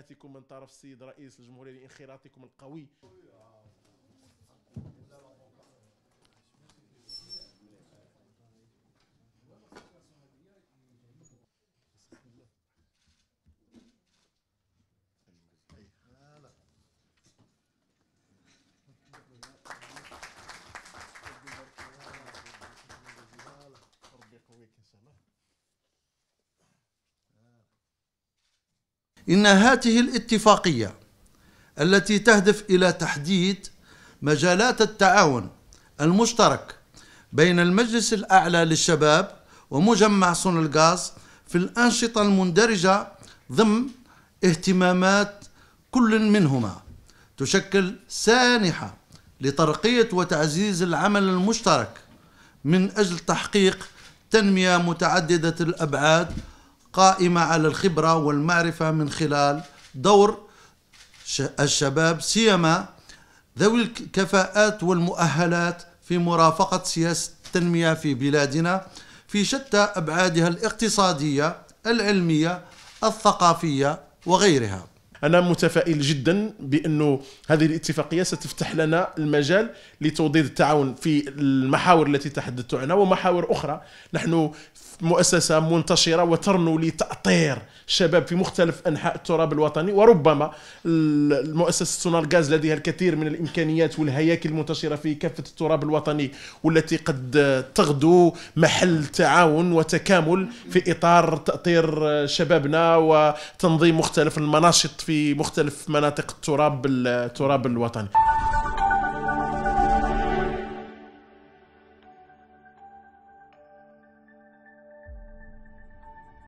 هيئتكم من طرف السيد رئيس الجمهوريه لانخراطكم القوي إن هاته الاتفاقية التي تهدف إلى تحديد مجالات التعاون المشترك بين المجلس الأعلى للشباب ومجمع صن الغاز في الأنشطة المندرجة ضمن اهتمامات كل منهما تشكل سانحة لترقية وتعزيز العمل المشترك من أجل تحقيق تنمية متعددة الأبعاد قائمة على الخبرة والمعرفة من خلال دور الشباب سيما ذوي الكفاءات والمؤهلات في مرافقة سياسة التنمية في بلادنا في شتى أبعادها الاقتصادية العلمية الثقافية وغيرها انا متفائل جدا بانه هذه الاتفاقيه ستفتح لنا المجال لتوضيد التعاون في المحاور التي تحدثت عنها ومحاور اخرى نحن مؤسسه منتشره وترنو لتاطير شباب في مختلف انحاء التراب الوطني وربما المؤسسه سونارغاز لديها الكثير من الامكانيات والهياكل المنتشره في كافه التراب الوطني والتي قد تغدو محل تعاون وتكامل في اطار تاطير شبابنا وتنظيم مختلف المناشط في في مختلف مناطق التراب التراب الوطني